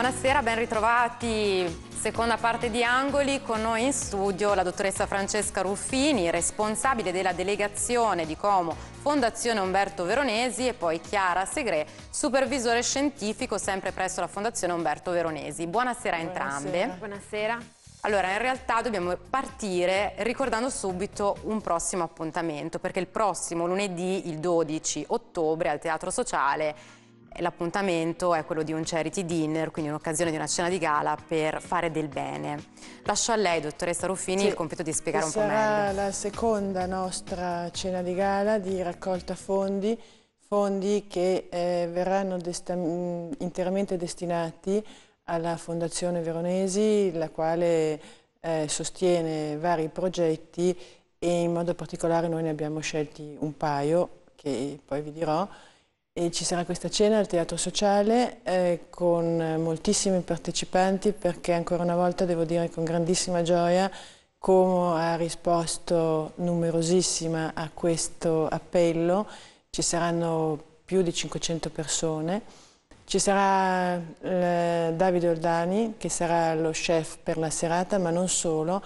Buonasera, ben ritrovati. Seconda parte di Angoli, con noi in studio la dottoressa Francesca Ruffini, responsabile della delegazione di Como Fondazione Umberto Veronesi e poi Chiara Segre, supervisore scientifico sempre presso la Fondazione Umberto Veronesi. Buonasera a entrambe. Buonasera. Allora, in realtà dobbiamo partire ricordando subito un prossimo appuntamento, perché il prossimo lunedì, il 12 ottobre, al Teatro Sociale L'appuntamento è quello di un charity dinner, quindi un'occasione di una cena di gala per fare del bene. Lascio a lei, dottoressa Ruffini, sì, il compito di spiegare un po' meglio. Sarà la seconda nostra cena di gala di raccolta fondi, fondi che eh, verranno desta mm, interamente destinati alla Fondazione Veronesi, la quale eh, sostiene vari progetti e in modo particolare noi ne abbiamo scelti un paio, che poi vi dirò, e ci sarà questa cena al Teatro Sociale eh, con moltissimi partecipanti perché ancora una volta devo dire con grandissima gioia Como ha risposto numerosissima a questo appello, ci saranno più di 500 persone, ci sarà eh, Davide Oldani che sarà lo chef per la serata ma non solo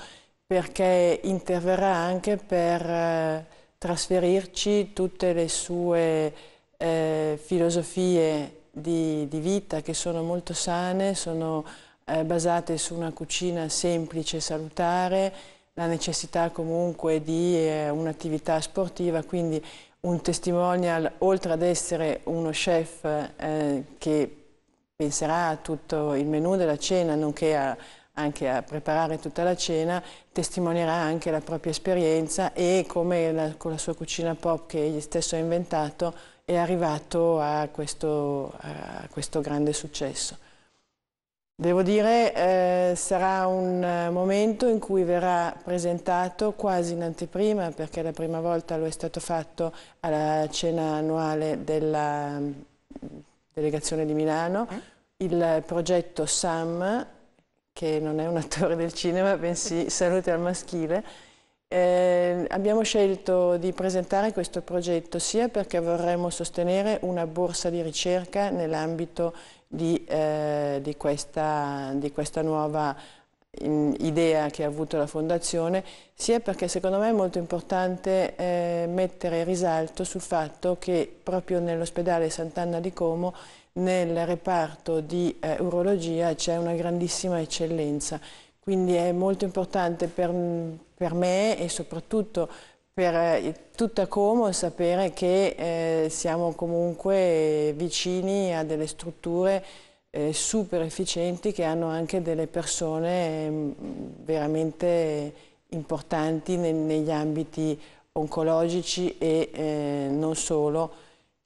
perché interverrà anche per eh, trasferirci tutte le sue eh, filosofie di, di, vita che sono molto sane, sono eh, basate su una cucina semplice e salutare, la necessità comunque di eh, un'attività sportiva, quindi un testimonial, oltre ad essere uno chef eh, che penserà a tutto il menù della cena, nonché a, anche a preparare tutta la cena, testimonierà anche la propria esperienza e come la, con la sua cucina pop che egli stesso ha inventato, è arrivato a questo, a questo grande successo. Devo dire, eh, sarà un eh, momento in cui verrà presentato quasi in anteprima, perché la prima volta lo è stato fatto alla cena annuale della mm, delegazione di Milano, mm. il progetto SAM, che non è un attore del cinema, bensì Salute al maschile, eh, abbiamo scelto di presentare questo progetto sia perché vorremmo sostenere una borsa di ricerca nell'ambito di, eh, di, di, questa, nuova in, idea che ha avuto la Fondazione, sia perché secondo me è molto importante eh, mettere risalto sul fatto che proprio nell'ospedale Sant'Anna di Como nel reparto di eh, urologia c'è una grandissima eccellenza quindi è molto importante per, per me e soprattutto per eh, tutta Como sapere che eh, siamo comunque vicini a delle strutture eh, super efficienti che hanno anche delle persone eh, veramente importanti ne, negli ambiti oncologici e eh, non solo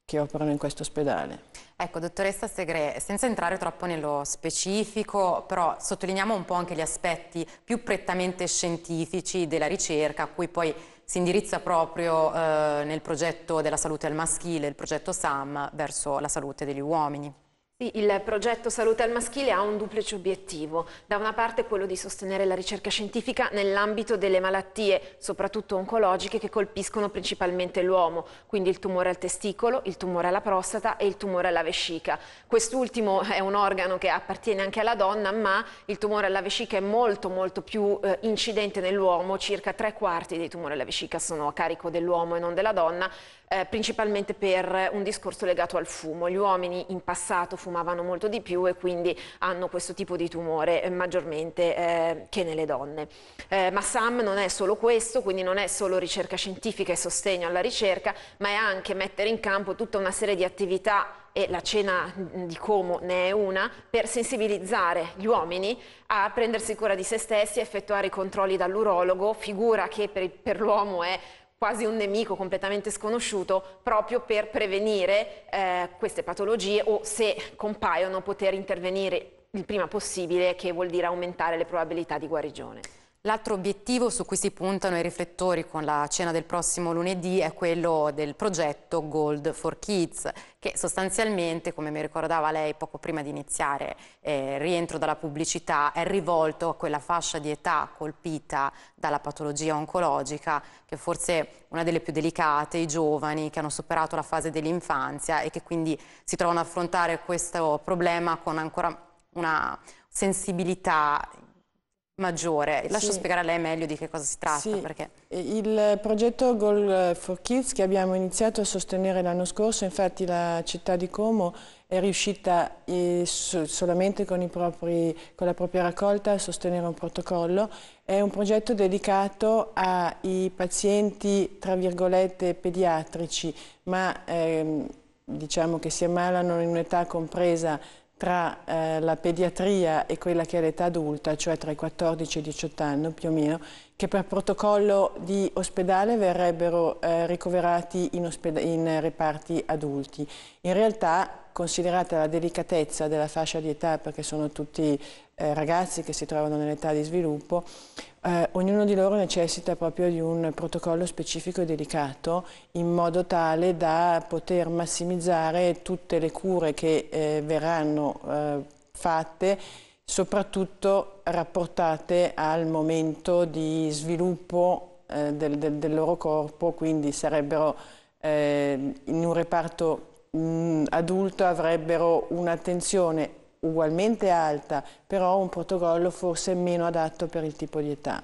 che operano in questo ospedale. Ecco, dottoressa Segre, senza entrare troppo nello specifico, però sottolineiamo un po' anche gli aspetti più prettamente scientifici della ricerca, a cui poi si indirizza proprio eh, nel progetto della salute al maschile, il progetto SAM, verso la salute degli uomini. Il progetto Salute al Maschile ha un duplice obiettivo. Da una parte quello di sostenere la ricerca scientifica nell'ambito delle malattie, soprattutto oncologiche, che colpiscono principalmente l'uomo, quindi il tumore al testicolo, il tumore alla prostata e il tumore alla vescica. Quest'ultimo è un organo che appartiene anche alla donna, ma il tumore alla vescica è molto molto più eh, incidente nell'uomo, circa tre quarti dei tumori alla vescica sono a carico dell'uomo e non della donna, eh, principalmente per un discorso legato al fumo. Gli uomini in passato fumano fumavano molto di più e quindi hanno questo tipo di tumore eh, maggiormente eh, che nelle donne. Eh, ma SAM non è solo questo, quindi non è solo ricerca scientifica e sostegno alla ricerca, ma è anche mettere in campo tutta una serie di attività e la cena di Como ne è una, per sensibilizzare gli uomini a prendersi cura di se stessi, effettuare i controlli dall'urologo, figura che per, per l'uomo è quasi un nemico completamente sconosciuto proprio per prevenire eh, queste patologie o se compaiono poter intervenire il prima possibile che vuol dire aumentare le probabilità di guarigione. L'altro obiettivo su cui si puntano i riflettori con la cena del prossimo lunedì è quello del progetto Gold for Kids, che sostanzialmente, come mi ricordava lei poco prima di iniziare eh, rientro dalla pubblicità, è rivolto a quella fascia di età colpita dalla patologia oncologica, che forse è una delle più delicate, i giovani che hanno superato la fase dell'infanzia e che quindi si trovano ad affrontare questo problema con ancora una sensibilità maggiore. Lascio sì. spiegare a lei meglio di che cosa si tratta. Sì. Perché... Il eh, progetto Goal eh, for Kids che abbiamo iniziato a sostenere l'anno scorso, infatti la città di Como è riuscita eh, solamente con, propri, con la propria raccolta a sostenere un protocollo. È un progetto dedicato ai pazienti, tra virgolette, pediatrici, ma ehm, diciamo che si ammalano in un'età compresa tra eh, la pediatria e quella che è l'età adulta, cioè tra i 14 e i 18 anni più o meno, che per protocollo di ospedale verrebbero eh, ricoverati in, in, reparti adulti. In realtà, considerata la delicatezza della fascia di età, perché sono tutti eh, ragazzi che si trovano nell'età di sviluppo, eh, ognuno di loro necessita proprio di un protocollo specifico e dedicato in modo tale da poter massimizzare tutte le cure che eh, verranno eh, fatte soprattutto rapportate al momento di sviluppo eh, del, del, del, loro corpo, quindi sarebbero eh, in un reparto mh, mm, adulto avrebbero un'attenzione ugualmente alta, però un protocollo forse meno adatto per il tipo di età.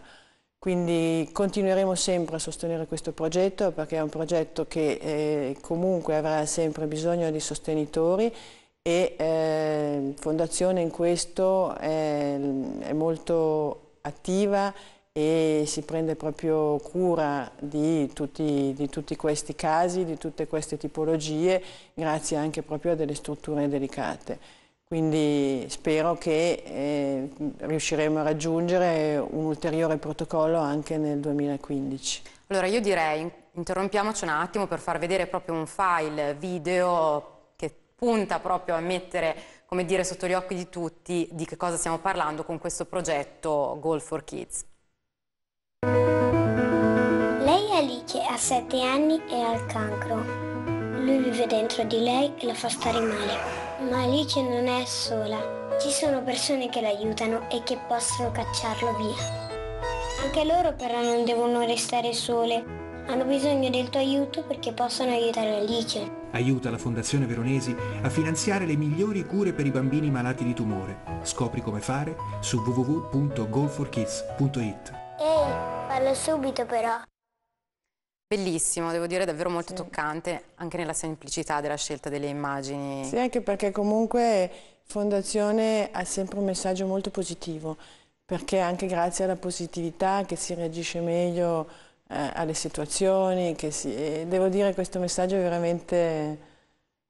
Quindi continueremo sempre a sostenere questo progetto perché è un progetto che eh, comunque avrà sempre bisogno di sostenitori e eh, Fondazione in questo è, è molto attiva e si prende proprio cura di tutti, di tutti, questi casi, di tutte queste tipologie, grazie anche proprio a delle strutture delicate. Quindi spero che eh, riusciremo a raggiungere un ulteriore protocollo anche nel 2015. Allora io direi interrompiamoci un attimo per far vedere proprio un file video che punta proprio a mettere, come dire, sotto gli occhi di tutti di che cosa stiamo parlando con questo progetto Goal for Kids. Lei è Alice, ha 7 anni e ha il cancro. Lui vive dentro di lei e la fa stare male. Ma Alice non è sola. Ci sono persone che l'aiutano e che possono cacciarlo via. Anche loro però non devono restare sole. Hanno bisogno del tuo aiuto perché possono aiutare Alice. Aiuta la Fondazione Veronesi a finanziare le migliori cure per i bambini malati di tumore. Scopri come fare su www.goalforkids.it. Ehi, parlo subito però. Bellissimo, devo dire davvero molto sì. toccante, anche nella semplicità della scelta delle immagini. Sì, anche perché comunque Fondazione ha sempre un messaggio molto positivo, perché anche grazie alla positività che si reagisce meglio eh, alle situazioni, si, devo dire che questo messaggio è veramente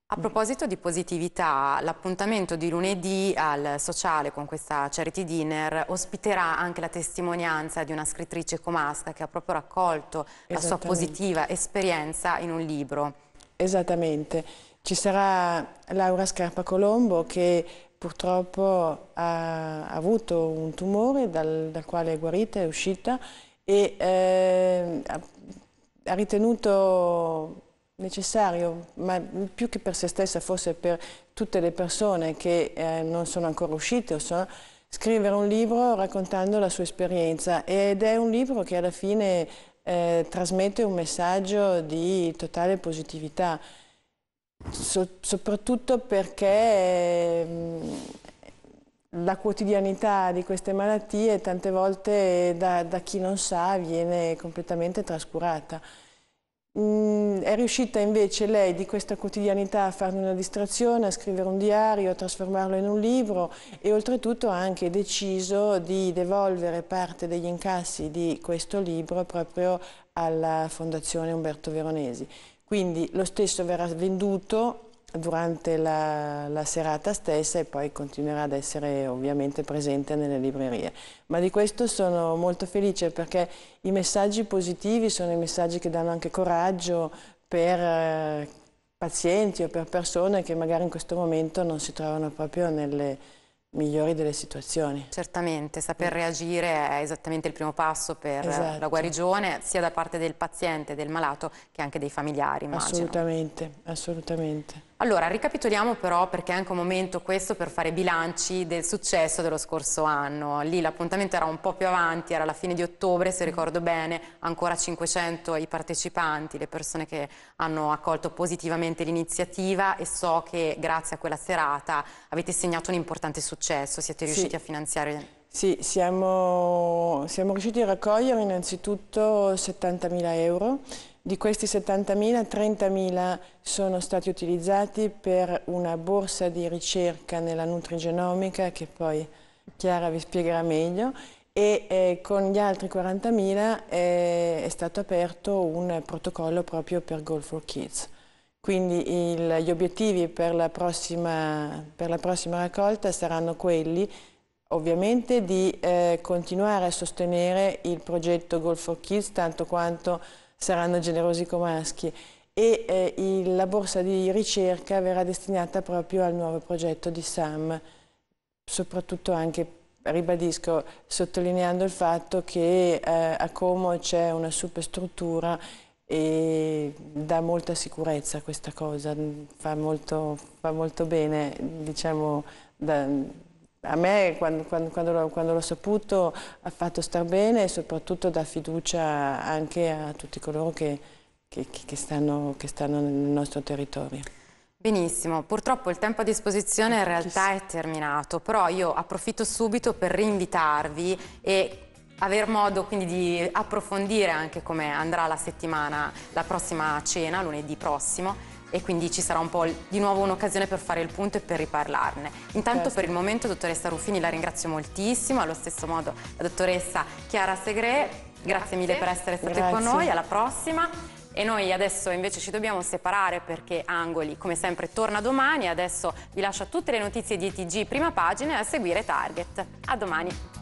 a mm-hmm. proposito di positività, l'appuntamento di lunedì al sociale con questa charity dinner ospiterà anche la testimonianza di una scrittrice comasca che ha proprio raccolto la sua positiva esperienza in un libro. Esattamente, ci sarà Laura Scarpa Colombo che purtroppo ha avuto un tumore dal, dal quale è guarita, è uscita e eh, ha ritenuto necessario, ma più che per se stessa, forse per tutte le persone che eh, non sono ancora uscite o sono scrivere un libro raccontando la sua esperienza ed è un libro che alla fine eh, trasmette un messaggio di totale positività, so soprattutto perché eh, la quotidianità di queste malattie tante volte da, da chi non sa viene completamente trascurata. Mm, è riuscita invece lei di questa quotidianità a farne una distrazione, a scrivere un diario, a trasformarlo in un libro e oltretutto ha anche deciso di devolvere parte degli incassi di questo libro proprio alla Fondazione Umberto Veronesi. Quindi lo stesso verrà venduto durante la, la, serata stessa e poi continuerà ad essere ovviamente presente nelle librerie. Ma di questo sono molto felice perché i messaggi positivi sono i messaggi che danno anche coraggio per eh, pazienti o per persone che magari in questo momento non si trovano proprio nelle migliori delle situazioni. Certamente, saper mm. reagire è esattamente il primo passo per esatto. la guarigione, sia da parte del paziente, del malato, che anche dei familiari, immagino. Assolutamente, assolutamente. Allora, ricapitoliamo però perché è anche un momento questo per fare bilanci del successo dello scorso anno. Lì l'appuntamento era un po' più avanti, era la fine di ottobre, se mm. ricordo bene, ancora 500 i partecipanti, le persone che hanno accolto positivamente l'iniziativa e so che grazie a quella serata avete segnato un importante successo, siete riusciti sì. a finanziare... Sì, siamo, siamo riusciti a raccogliere innanzitutto 70.000 euro di questi 70.000, 30.000 sono stati utilizzati per una borsa di ricerca nella nutrigenomica, che poi Chiara vi spiegherà meglio, e eh, con gli altri 40.000 eh, è stato aperto un protocollo proprio per Goal for Kids. Quindi il, gli obiettivi per la, prossima, per la prossima raccolta saranno quelli ovviamente di eh, continuare a sostenere il progetto Goal for Kids tanto quanto saranno generosi come maschi e eh, il, la borsa di ricerca verrà destinata proprio al nuovo progetto di SAM, soprattutto anche, ribadisco, sottolineando il fatto che eh, a Como c'è una superstruttura e dà molta sicurezza questa cosa, fa molto, fa molto bene diciamo, da, a me quando, quando, quando l'ho saputo ha fatto star bene e soprattutto dà fiducia anche a tutti coloro che, che, che, stanno, che stanno nel nostro territorio. Benissimo, purtroppo il tempo a disposizione in realtà è terminato, però io approfitto subito per rinvitarvi e aver modo quindi di approfondire anche come andrà la settimana, la prossima cena, lunedì prossimo e quindi ci sarà un po' di nuovo un'occasione per fare il punto e per riparlarne. Intanto certo. per il momento dottoressa Ruffini la ringrazio moltissimo, allo stesso modo la dottoressa Chiara Segre, grazie, grazie mille per essere state grazie. con noi, alla prossima. E noi adesso invece ci dobbiamo separare perché Angoli, come sempre, torna domani. Adesso vi lascio tutte le notizie di ETG prima pagina e a seguire Target. A domani.